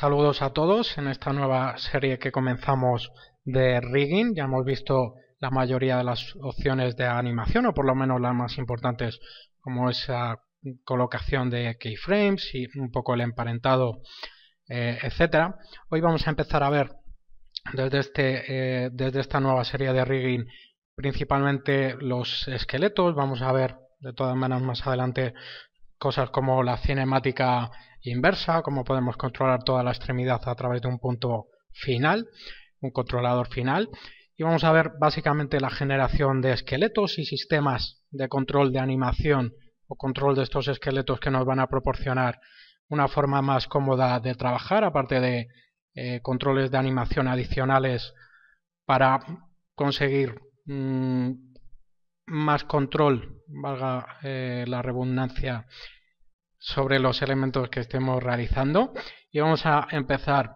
Saludos a todos en esta nueva serie que comenzamos de rigging. Ya hemos visto la mayoría de las opciones de animación, o por lo menos las más importantes, como esa colocación de keyframes y un poco el emparentado, etc. Eh, etcétera. Hoy vamos a empezar a ver desde, este, eh, desde esta nueva serie de rigging principalmente los esqueletos. Vamos a ver de todas maneras más adelante cosas como la cinemática inversa, cómo podemos controlar toda la extremidad a través de un punto final, un controlador final. Y vamos a ver básicamente la generación de esqueletos y sistemas de control de animación o control de estos esqueletos que nos van a proporcionar una forma más cómoda de trabajar, aparte de eh, controles de animación adicionales para conseguir mm, más control, valga eh, la redundancia, sobre los elementos que estemos realizando y vamos a empezar,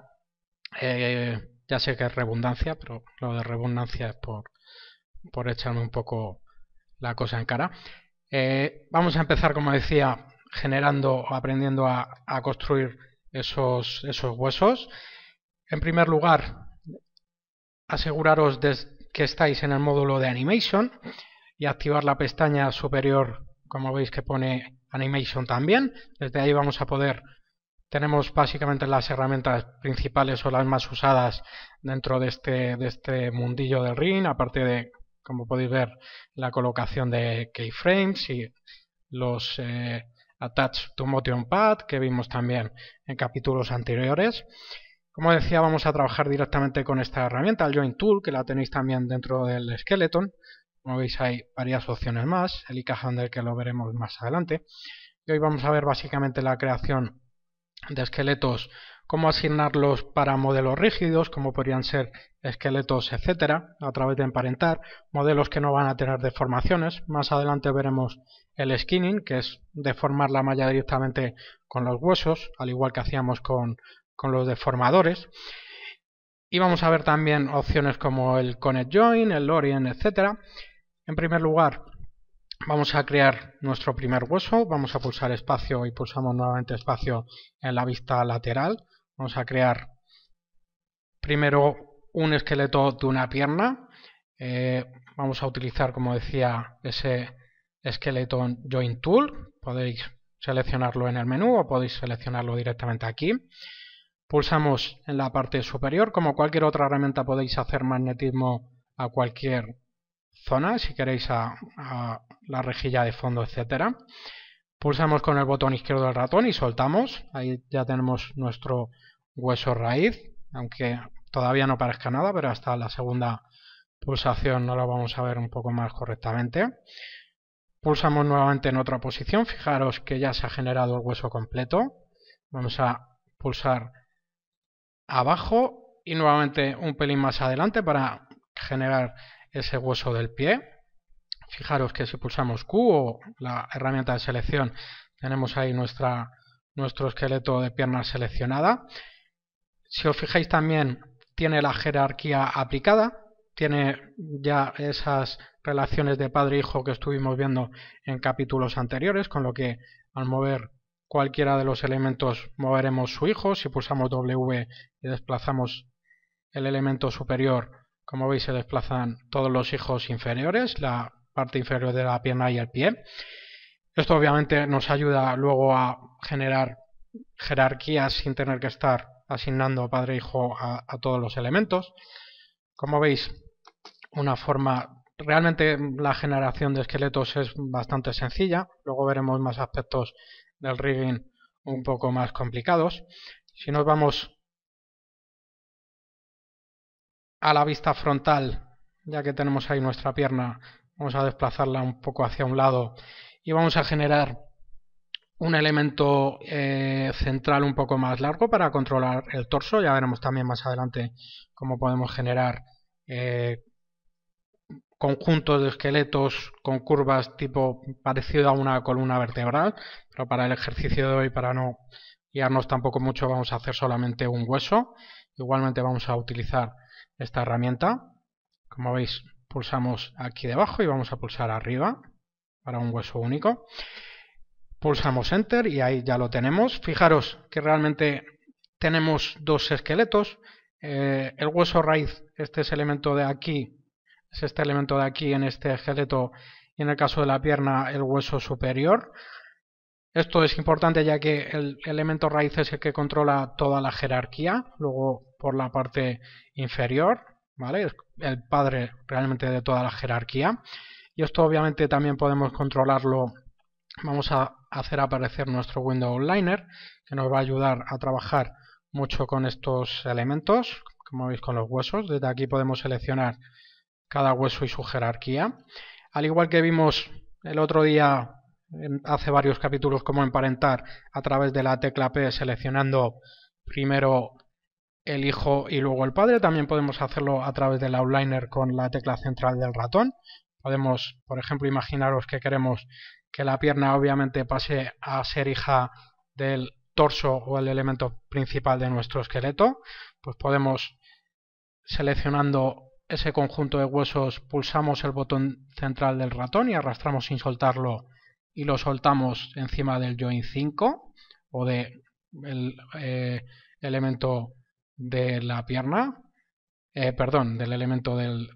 eh, ya sé que es redundancia, pero lo de redundancia es por, por echarme un poco la cosa en cara. Eh, vamos a empezar, como decía, generando o aprendiendo a, construir esos, esos huesos. En primer lugar, aseguraros de que estáis en el módulo de Animation y activar la pestaña superior, como veis que pone Animation también. Desde ahí vamos a poder, tenemos básicamente las herramientas principales o las más usadas dentro de este, de este mundillo de ring, aparte de, como podéis ver, la colocación de keyframes y los eh, attach to motion pad que vimos también en capítulos anteriores. Como decía, vamos a trabajar directamente con esta herramienta, el Join Tool, que la tenéis también dentro del Skeleton. Como veis hay varias opciones más, el IK Handler que lo veremos más adelante. Y hoy vamos a ver básicamente la creación de esqueletos, cómo asignarlos para modelos rígidos, como podrían ser esqueletos, etcétera, a través de emparentar, modelos que no van a tener deformaciones. Más adelante veremos el skinning, que es deformar la malla directamente con los huesos, al igual que hacíamos con, con los deformadores. Y vamos a ver también opciones como el Connect Join, el Orient, etc. En primer lugar, vamos a crear nuestro primer hueso. Vamos a pulsar espacio y pulsamos nuevamente espacio en la vista lateral. Vamos a crear primero un esqueleto de una pierna. Eh, vamos a utilizar, como decía, ese esqueleto Join Tool. Podéis seleccionarlo en el menú o podéis seleccionarlo directamente aquí. Pulsamos en la parte superior, como cualquier otra herramienta podéis hacer magnetismo a cualquier zona, si queréis a, la rejilla de fondo, etcétera. Pulsamos con el botón izquierdo del ratón y soltamos. Ahí ya tenemos nuestro hueso raíz, aunque todavía no parezca nada, pero hasta la segunda pulsación no lo vamos a ver un poco más correctamente. Pulsamos nuevamente en otra posición, fijaros que ya se ha generado el hueso completo. Vamos a pulsar abajo y nuevamente un pelín más adelante para generar ese hueso del pie. Fijaros que si pulsamos Q o la herramienta de selección, tenemos ahí nuestra, nuestro esqueleto de pierna seleccionada. Si os fijáis también, tiene la jerarquía aplicada, tiene ya esas relaciones de padre-hijo e que estuvimos viendo en capítulos anteriores, con lo que al mover cualquiera de los elementos moveremos su hijo. Si pulsamos W y desplazamos el elemento superior, como veis se desplazan todos los hijos inferiores, la parte inferior de la pierna y el pie. Esto obviamente nos ayuda luego a generar jerarquías sin tener que estar asignando padre e hijo a, a todos los elementos. Como veis, una forma... Realmente la generación de esqueletos es bastante sencilla, luego veremos más aspectos del rigging un poco más complicados. Si nos vamos a la vista frontal, ya que tenemos ahí nuestra pierna, vamos a desplazarla un poco hacia un lado y vamos a generar un elemento eh, central un poco más largo para controlar el torso. Ya veremos también más adelante cómo podemos generar eh, conjuntos de esqueletos con curvas tipo parecido a una columna vertebral, pero para el ejercicio de hoy, para no guiarnos tampoco mucho, vamos a hacer solamente un hueso. Igualmente vamos a utilizar esta herramienta. Como veis, pulsamos aquí debajo y vamos a pulsar arriba para un hueso único. Pulsamos Enter y ahí ya lo tenemos. Fijaros que realmente tenemos dos esqueletos. Eh, el hueso raíz, este es el elemento de aquí es este elemento de aquí en este esqueleto y en el caso de la pierna el hueso superior. Esto es importante ya que el elemento raíz es el que controla toda la jerarquía, luego por la parte inferior, ¿vale? el padre realmente de toda la jerarquía. Y esto obviamente también podemos controlarlo, vamos a hacer aparecer nuestro window Liner, que nos va a ayudar a trabajar mucho con estos elementos, como veis con los huesos. Desde aquí podemos seleccionar cada hueso y su jerarquía. Al igual que vimos el otro día, hace varios capítulos, cómo emparentar a través de la tecla P seleccionando primero el hijo y luego el padre. También podemos hacerlo a través del outliner con la tecla central del ratón. Podemos, por ejemplo, imaginaros que queremos que la pierna obviamente pase a ser hija del torso o el elemento principal de nuestro esqueleto. Pues podemos, seleccionando ese conjunto de huesos pulsamos el botón central del ratón y arrastramos sin soltarlo y lo soltamos encima del join 5 o del eh, elemento de la pierna, eh, perdón, del elemento del,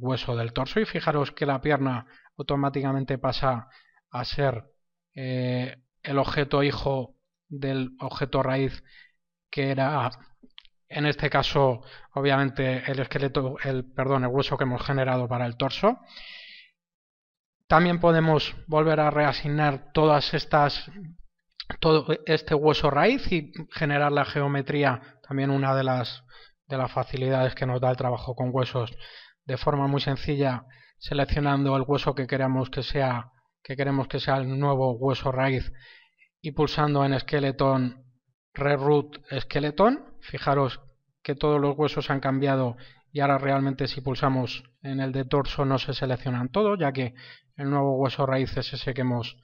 hueso del torso y fijaros que la pierna automáticamente pasa a ser eh, el objeto hijo del objeto raíz que era en este caso, obviamente, el esqueleto, el, perdón, hueso que hemos generado para el torso. También podemos volver a reasignar todas estas, todo este hueso raíz y generar la geometría, también una de las, de las facilidades que nos da el trabajo con huesos, de forma muy sencilla, seleccionando el hueso que que sea, que queremos que sea el nuevo hueso raíz y pulsando en Skeleton reroot esqueletón. Fijaros que todos los huesos han cambiado y ahora realmente si pulsamos en el de torso no se seleccionan todos, ya que el nuevo hueso raíz es ese que hemos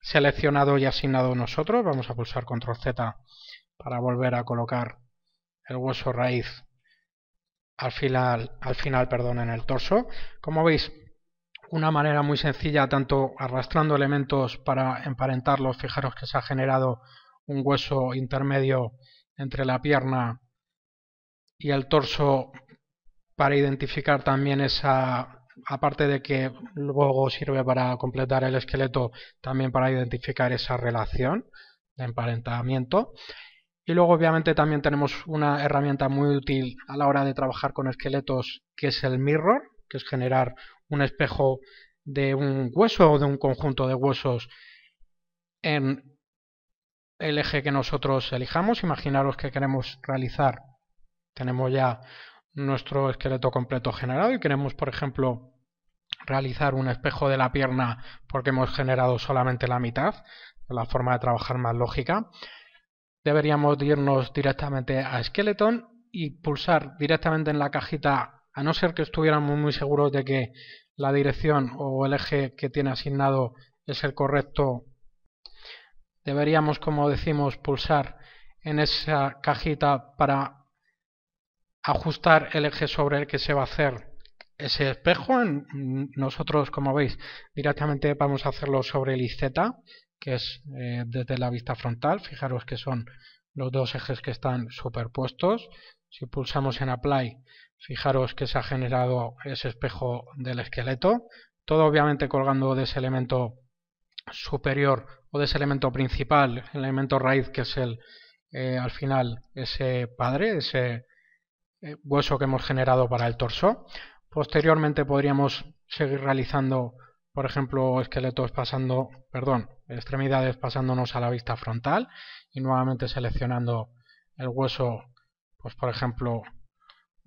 seleccionado y asignado nosotros. Vamos a pulsar control Z para volver a colocar el hueso raíz al final, al final perdón, en el torso. Como veis, una manera muy sencilla, tanto arrastrando elementos para emparentarlos, fijaros que se ha generado un hueso intermedio entre la pierna y el torso para identificar también esa, aparte de que luego sirve para completar el esqueleto, también para identificar esa relación de emparentamiento. Y luego obviamente también tenemos una herramienta muy útil a la hora de trabajar con esqueletos que es el mirror, que es generar un espejo de un hueso o de un conjunto de huesos en el eje que nosotros elijamos. Imaginaros que queremos realizar, tenemos ya nuestro esqueleto completo generado y queremos, por ejemplo, realizar un espejo de la pierna porque hemos generado solamente la mitad, la forma de trabajar más lógica. Deberíamos irnos directamente a Skeleton y pulsar directamente en la cajita, a no ser que estuviéramos muy seguros de que la dirección o el eje que tiene asignado es el correcto deberíamos, como decimos, pulsar en esa cajita para ajustar el eje sobre el que se va a hacer ese espejo. Nosotros, como veis, directamente vamos a hacerlo sobre el IZ, que es eh, desde la vista frontal. Fijaros que son los dos ejes que están superpuestos. Si pulsamos en Apply, fijaros que se ha generado ese espejo del esqueleto. Todo obviamente colgando de ese elemento superior o de ese elemento principal, el elemento raíz que es el eh, al final ese padre, ese eh, hueso que hemos generado para el torso. Posteriormente podríamos seguir realizando, por ejemplo, esqueletos pasando, perdón, extremidades pasándonos a la vista frontal y nuevamente seleccionando el hueso, pues por ejemplo,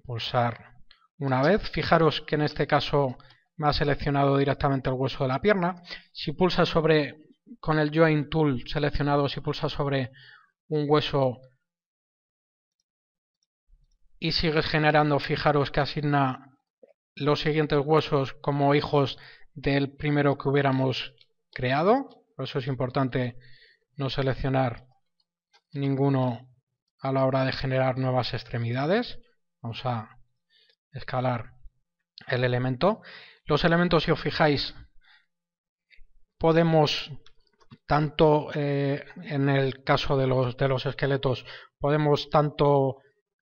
pulsar una vez. Fijaros que en este caso me ha seleccionado directamente el hueso de la pierna. Si pulsa sobre, con el Join Tool seleccionado, si pulsa sobre un hueso y sigues generando, fijaros que asigna los siguientes huesos como hijos del primero que hubiéramos creado. Por eso es importante no seleccionar ninguno a la hora de generar nuevas extremidades. Vamos a escalar el elemento. Los elementos, si os fijáis, podemos, tanto eh, en el caso de los, de los esqueletos, podemos tanto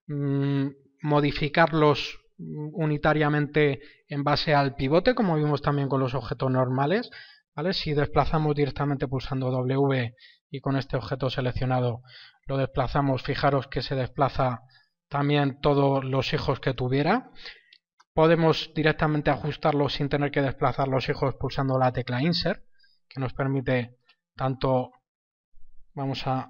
mm, modificarlos unitariamente en base al pivote, como vimos también con los objetos normales. ¿vale? Si desplazamos directamente pulsando W y con este objeto seleccionado lo desplazamos, fijaros que se desplaza también todos los hijos que tuviera. Podemos directamente ajustarlo sin tener que desplazar los hijos pulsando la tecla Insert, que nos permite tanto... Vamos a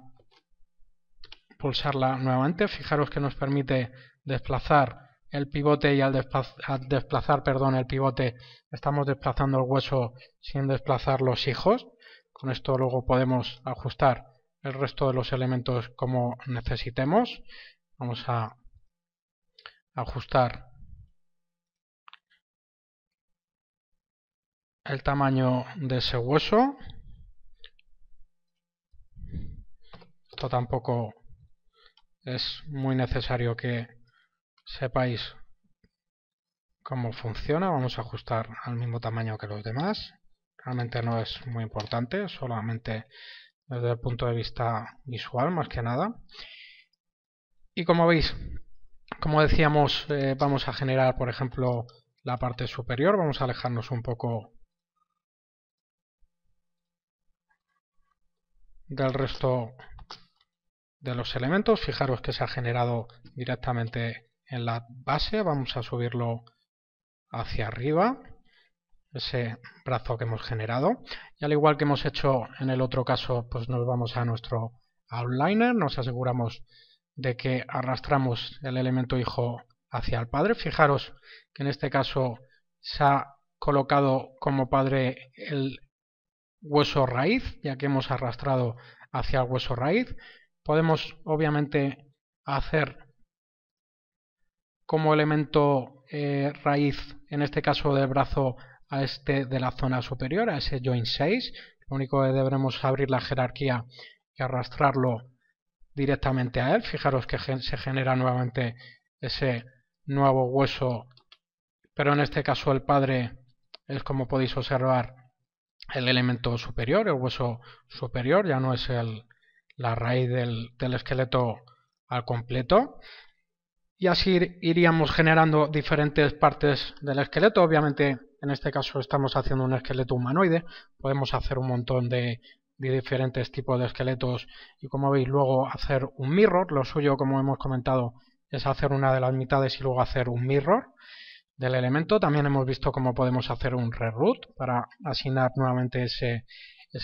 pulsarla nuevamente. Fijaros que nos permite desplazar el pivote y al, al desplazar perdón, el pivote estamos desplazando el hueso sin desplazar los hijos. Con esto luego podemos ajustar el resto de los elementos como necesitemos. Vamos a ajustar el tamaño de ese hueso. Esto tampoco es muy necesario que sepáis cómo funciona. Vamos a ajustar al mismo tamaño que los demás. Realmente no es muy importante, solamente desde el punto de vista visual más que nada. Y como veis, como decíamos, eh, vamos a generar, por ejemplo, la parte superior. Vamos a alejarnos un poco del resto de los elementos. Fijaros que se ha generado directamente en la base. Vamos a subirlo hacia arriba, ese brazo que hemos generado. Y al igual que hemos hecho en el otro caso, pues nos vamos a nuestro outliner. Nos aseguramos de que arrastramos el elemento hijo hacia el padre. Fijaros que en este caso se ha colocado como padre el hueso raíz, ya que hemos arrastrado hacia el hueso raíz. Podemos obviamente hacer como elemento eh, raíz, en este caso del brazo a este de la zona superior, a ese joint 6. Lo único que debemos abrir la jerarquía y arrastrarlo directamente a él. Fijaros que se genera nuevamente ese nuevo hueso, pero en este caso el padre es como podéis observar el elemento superior, el hueso superior, ya no es el, la raíz del, esqueleto al completo. Y así iríamos generando diferentes partes del esqueleto. Obviamente, en este caso estamos haciendo un esqueleto humanoide. Podemos hacer un montón de, de diferentes tipos de esqueletos y como veis luego hacer un mirror. Lo suyo, como hemos comentado, es hacer una de las mitades y luego hacer un mirror del elemento. También hemos visto cómo podemos hacer un reroute para asignar nuevamente ese,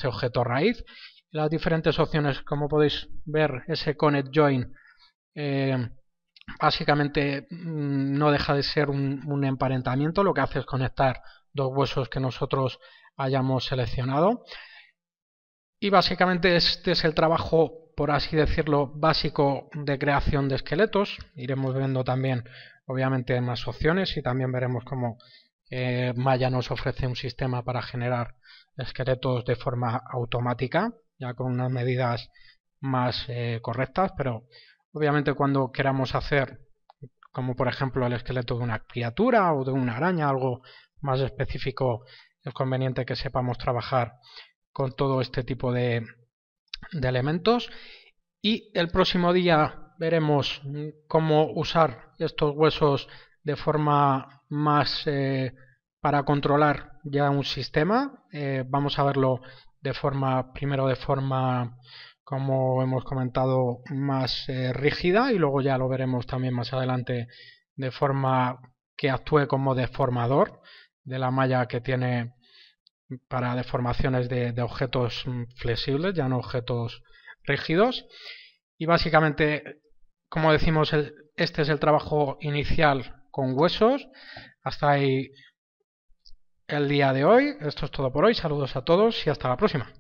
objeto raíz. Las diferentes opciones, como podéis ver, ese connect join eh, básicamente mm, no deja de ser un, un emparentamiento. Lo que hace es conectar dos huesos que nosotros hayamos seleccionado. Y básicamente este es el trabajo, por así decirlo, básico de creación de esqueletos. Iremos viendo también Obviamente más opciones y también veremos cómo eh, Maya nos ofrece un sistema para generar esqueletos de forma automática, ya con unas medidas más eh, correctas, pero obviamente cuando queramos hacer, como por ejemplo el esqueleto de una criatura o de una araña, algo más específico, es conveniente que sepamos trabajar con todo este tipo de elementos. Y el próximo día veremos mm, cómo usar estos huesos de forma más eh, para controlar ya un sistema. Eh, vamos a verlo de forma, primero de forma, como hemos comentado, más eh, rígida y luego ya lo veremos también más adelante de forma que actúe como deformador de la malla que tiene para deformaciones de, de objetos mm, flexibles, ya no objetos rígidos. Y básicamente como decimos, este es el trabajo inicial con huesos. Hasta ahí el día de hoy. Esto es todo por hoy. Saludos a todos y hasta la próxima.